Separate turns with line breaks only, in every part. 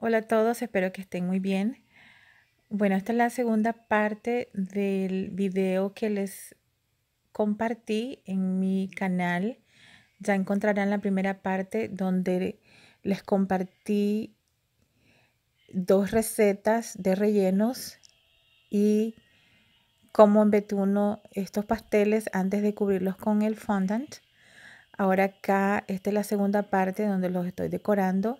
Hola a todos, espero que estén muy bien. Bueno, esta es la segunda parte del video que les compartí en mi canal. Ya encontrarán la primera parte donde les compartí dos recetas de rellenos y cómo embetuno estos pasteles antes de cubrirlos con el fondant. Ahora acá, esta es la segunda parte donde los estoy decorando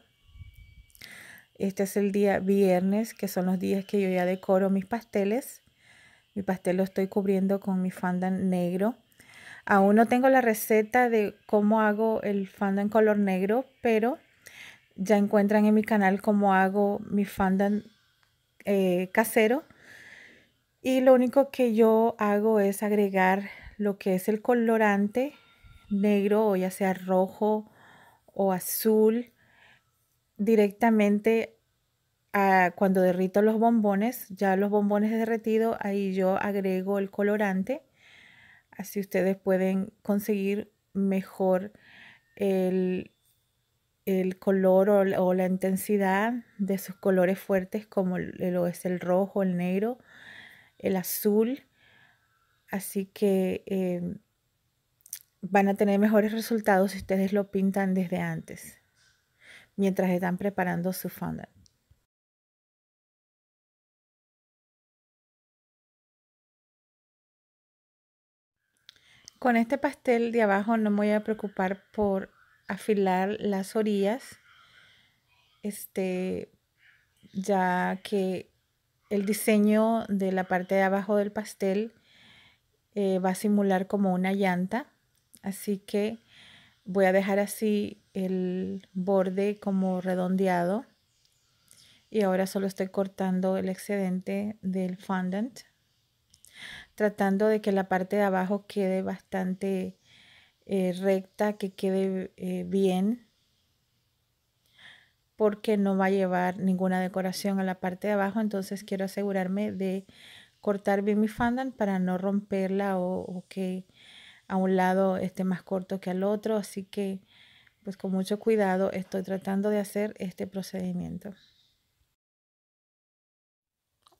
este es el día viernes, que son los días que yo ya decoro mis pasteles. Mi pastel lo estoy cubriendo con mi fondant negro. Aún no tengo la receta de cómo hago el fondant color negro, pero ya encuentran en mi canal cómo hago mi fondant eh, casero. Y lo único que yo hago es agregar lo que es el colorante negro, o ya sea rojo o azul, directamente a cuando derrito los bombones, ya los bombones derretidos, ahí yo agrego el colorante. Así ustedes pueden conseguir mejor el, color o, la intensidad de sus colores fuertes como lo es el rojo, el negro, el azul. Así que eh, van a tener mejores resultados si ustedes lo pintan desde antes mientras están preparando su fondant. Con este pastel de abajo no me voy a preocupar por afilar las orillas, este, ya que el diseño de la parte de abajo del pastel eh, va a simular como una llanta, así que voy a dejar así el borde como redondeado y ahora solo estoy cortando el excedente del fondant tratando de que la parte de abajo quede bastante eh, recta que quede eh, bien porque no va a llevar ninguna decoración a la parte de abajo entonces quiero asegurarme de cortar bien mi fondant para no romperla o que a un lado esté más corto que al otro, así que pues con mucho cuidado estoy tratando de hacer este procedimiento.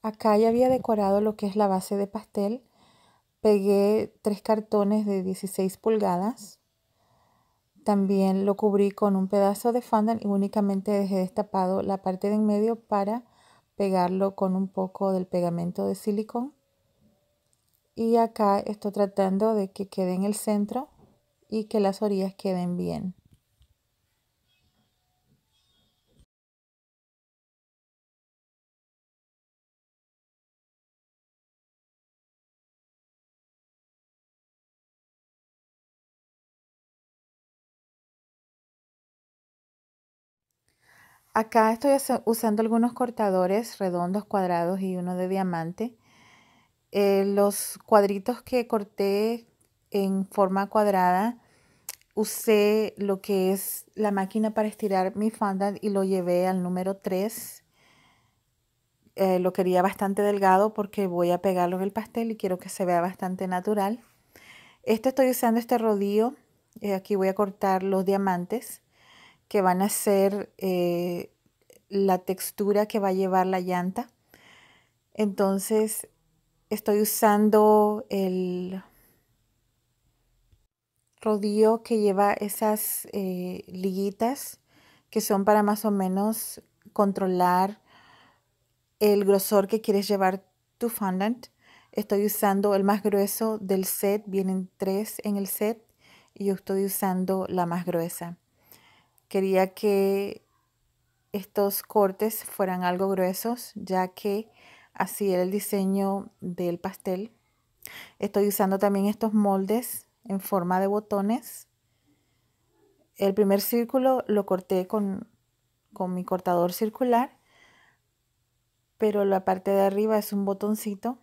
Acá ya había decorado lo que es la base de pastel. Pegué tres cartones de 16 pulgadas. También lo cubrí con un pedazo de fondant y únicamente dejé destapado la parte de en medio para pegarlo con un poco del pegamento de silicón y acá estoy tratando de que quede en el centro y que las orillas queden bien. Acá estoy usando algunos cortadores redondos, cuadrados y uno de diamante eh, los cuadritos que corté en forma cuadrada, usé lo que es la máquina para estirar mi fondant y lo llevé al número 3. Eh, lo quería bastante delgado porque voy a pegarlo en el pastel y quiero que se vea bastante natural. Esto estoy usando este rodillo. Eh, aquí voy a cortar los diamantes que van a ser la textura que va a llevar la llanta. Entonces estoy usando el rodillo que lleva esas eh, liguitas que son para más o menos controlar el grosor que quieres llevar tu fondant. Estoy usando el más grueso del set, vienen tres en el set y yo estoy usando la más gruesa. Quería que estos cortes fueran algo gruesos ya que así el diseño del pastel. Estoy usando también estos moldes en forma de botones. El primer círculo lo corté con, con mi cortador circular, pero la parte de arriba es un botoncito.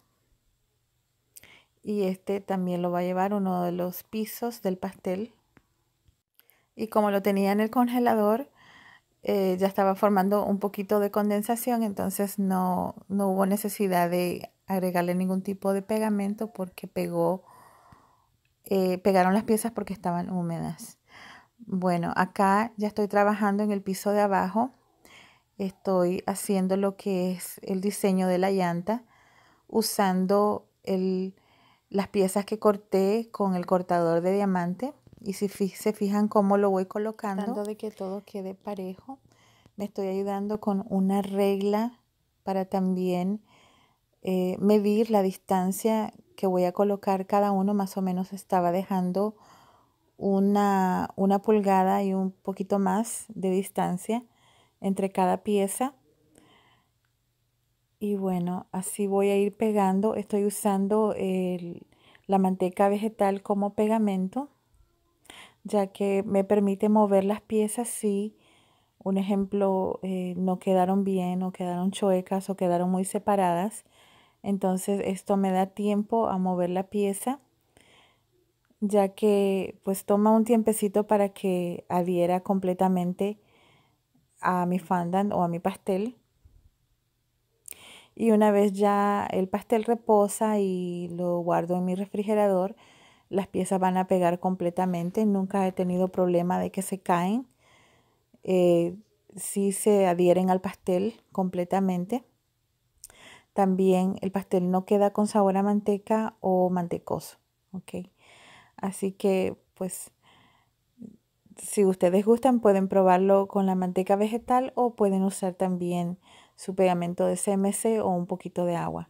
Y este también lo va a llevar uno de los pisos del pastel. Y como lo tenía en el congelador, eh, ya estaba formando un poquito de condensación, entonces no, no hubo necesidad de agregarle ningún tipo de pegamento porque pegó, eh, pegaron las piezas porque estaban húmedas. Bueno, acá ya estoy trabajando en el piso de abajo. Estoy haciendo lo que es el diseño de la llanta usando las piezas que corté con el cortador de diamante. Y si se fijan cómo lo voy colocando. de que todo quede parejo. Me estoy ayudando con una regla para también eh, medir la distancia que voy a colocar cada uno. Más o menos estaba dejando una, pulgada y un poquito más de distancia entre cada pieza. Y bueno, así voy a ir pegando. Estoy usando el, la manteca vegetal como pegamento ya que me permite mover las piezas si, un ejemplo, eh, no quedaron bien o quedaron chuecas o quedaron muy separadas. Entonces esto me da tiempo a mover la pieza, ya que pues toma un tiempecito para que adhiera completamente a mi fondant o a mi pastel. Y una vez ya el pastel reposa y lo guardo en mi refrigerador, las piezas van a pegar completamente. Nunca he tenido problema de que se caen. Eh, si se adhieren al pastel completamente. También el pastel no queda con sabor a manteca o mantecoso. ¿ok? Así que pues si ustedes gustan pueden probarlo con la manteca vegetal o pueden usar también su pegamento de CMC o un poquito de agua.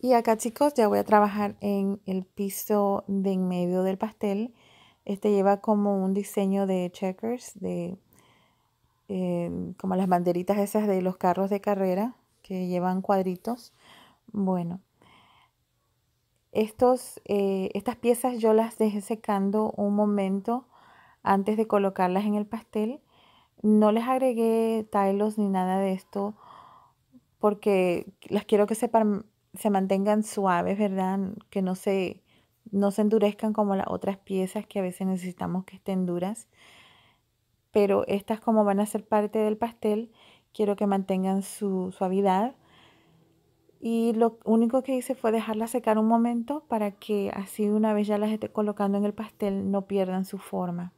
Y acá chicos ya voy a trabajar en el piso de en medio del pastel. Este lleva como un diseño de checkers, de em, como las banderitas esas de los carros de carrera que llevan cuadritos. Bueno, estos, eh, estas piezas yo las dejé secando un momento antes de colocarlas en el pastel. No les agregué tilos ni nada de esto porque las quiero que se se mantengan suaves, ¿verdad? Que no se, no se endurezcan como las otras piezas que a veces necesitamos que estén duras. Pero estas como van a ser parte del pastel, quiero que mantengan su suavidad. Y lo único que hice fue dejarlas secar un momento para que así una vez ya las esté colocando en el pastel no pierdan su forma.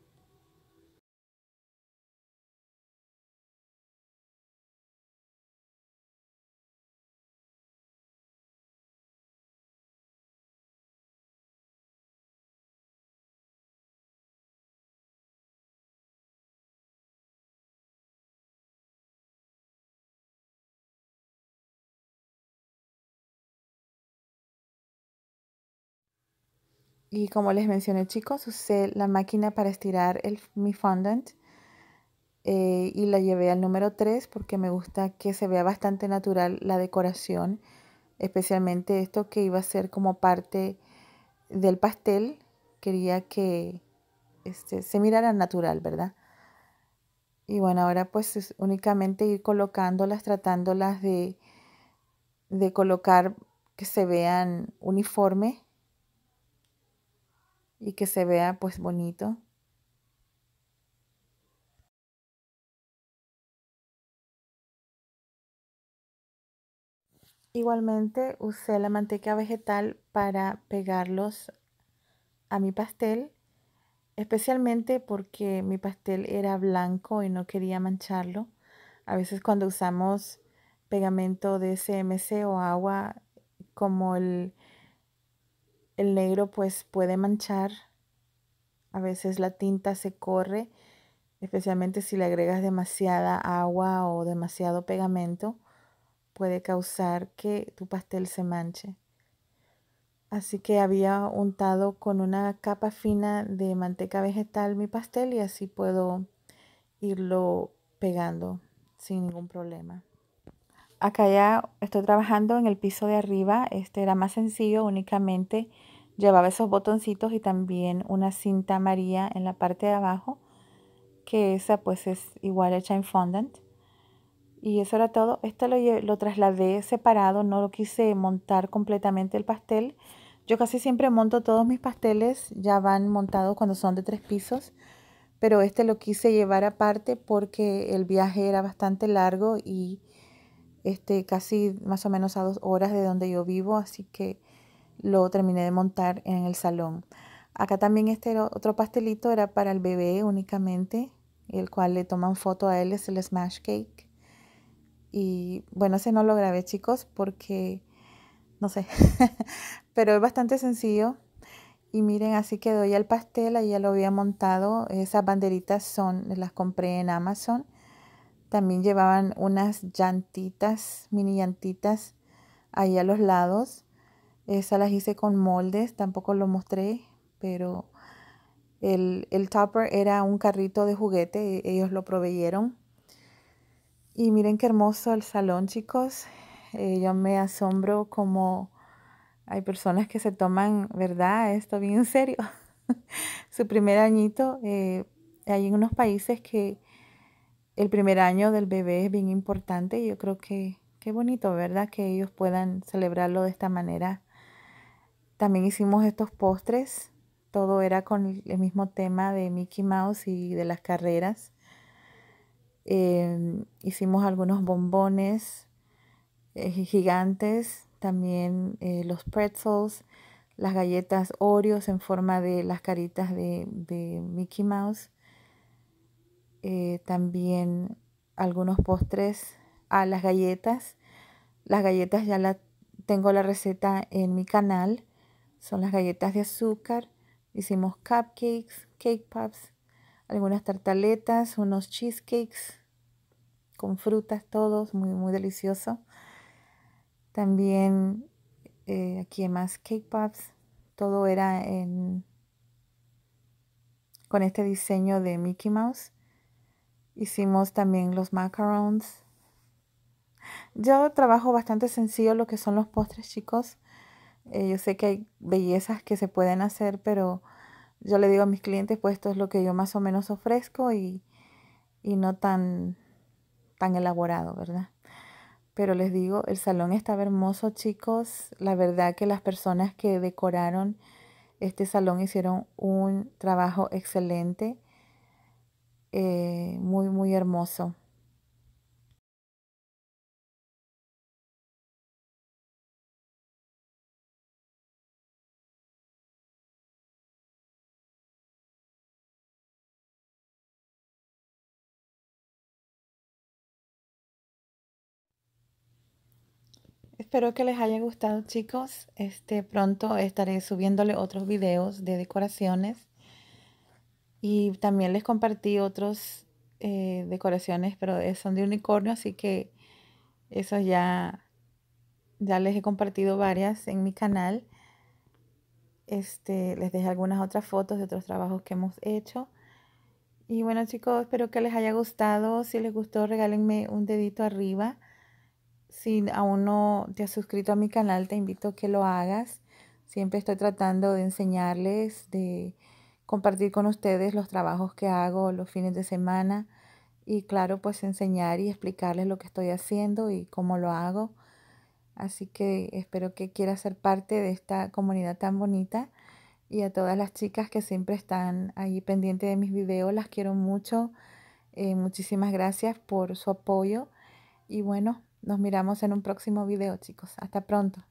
Y como les mencioné chicos, usé la máquina para estirar el, mi fondant eh, y la llevé al número 3 porque me gusta que se vea bastante natural la decoración, especialmente esto que iba a ser como parte del pastel, quería que este, se mirara natural, ¿verdad? Y bueno, ahora pues únicamente ir colocándolas, tratándolas de, de colocar que se vean uniformes y que se vea pues bonito. Igualmente usé la manteca vegetal para pegarlos a mi pastel, especialmente porque mi pastel era blanco y no quería mancharlo. A veces cuando usamos pegamento de CMC o agua como el el negro pues puede manchar, a veces la tinta se corre, especialmente si le agregas demasiada agua o demasiado pegamento, puede causar que tu pastel se manche. Así que había untado con una capa fina de manteca vegetal mi pastel y así puedo irlo pegando sin ningún problema. Acá ya estoy trabajando en el piso de arriba. Este era más sencillo, únicamente Llevaba esos botoncitos y también una cinta maría en la parte de abajo, que esa pues es igual hecha en fondant. Y eso era todo. Este lo, lo trasladé separado, no lo quise montar completamente el pastel. Yo casi siempre monto todos mis pasteles, ya van montados cuando son de tres pisos, pero este lo quise llevar aparte porque el viaje era bastante largo y este, casi más o menos a dos horas de donde yo vivo, así que lo terminé de montar en el salón. Acá también este otro pastelito era para el bebé únicamente, el cual le toman foto a él, es el smash cake. Y bueno, ese no lo grabé chicos porque, no sé, pero es bastante sencillo. Y miren, así quedó ya el pastel, ahí ya lo había montado. Esas banderitas son, las compré en Amazon. También llevaban unas llantitas, mini llantitas ahí a los lados esas las hice con moldes, tampoco lo mostré, pero el, topper era un carrito de juguete, e, ellos lo proveyeron. Y miren qué hermoso el salón, chicos. Eh, yo me asombro como hay personas que se toman, ¿verdad? Esto bien en serio. Su primer añito, hay eh, hay unos países que el primer año del bebé es bien importante. Yo creo que qué bonito, ¿verdad? Que ellos puedan celebrarlo de esta manera también hicimos estos postres. Todo era con el mismo tema de Mickey Mouse y de las carreras. Em, hicimos algunos bombones eh, gigantes, también eh, los pretzels, las galletas Oreos en forma de las caritas de, Mickey Mouse. Eh, también algunos postres a las galletas. Las galletas ya la, tengo la receta en mi canal son las galletas de azúcar, hicimos cupcakes, cake pops, algunas tartaletas, unos cheesecakes con frutas todos, muy muy delicioso. También eh, aquí aquí más cake pops, todo era en, con este diseño de Mickey Mouse. Hicimos también los macarons. Yo trabajo bastante sencillo lo que son los postres, chicos. Eh, yo sé que hay bellezas que se pueden hacer, pero yo le digo a mis clientes, pues esto es lo que yo más o menos ofrezco y, no tan, tan elaborado, ¿verdad? Pero les digo, el salón estaba hermoso, chicos. La verdad que las personas que decoraron este salón hicieron un trabajo excelente, eh, muy, muy hermoso. Espero que les haya gustado chicos. Este pronto estaré subiéndole otros videos de decoraciones. Y también les compartí otros eh, decoraciones, pero eh, son de unicornio, así que eso ya, ya les he compartido varias en mi canal. Este, les dejé algunas otras fotos de otros trabajos que hemos hecho. Y bueno chicos, espero que les haya gustado. Si les gustó, regálenme un dedito arriba. Si aún no te has suscrito a mi canal, te invito a que lo hagas. Siempre estoy tratando de enseñarles, de compartir con ustedes los trabajos que hago los fines de semana y claro, pues enseñar y explicarles lo que estoy haciendo y cómo lo hago. Así que espero que quieras ser parte de esta comunidad tan bonita y a todas las chicas que siempre están ahí pendientes de mis videos, las quiero mucho. Eh, muchísimas gracias por su apoyo y bueno, nos miramos en un próximo video, chicos. Hasta pronto.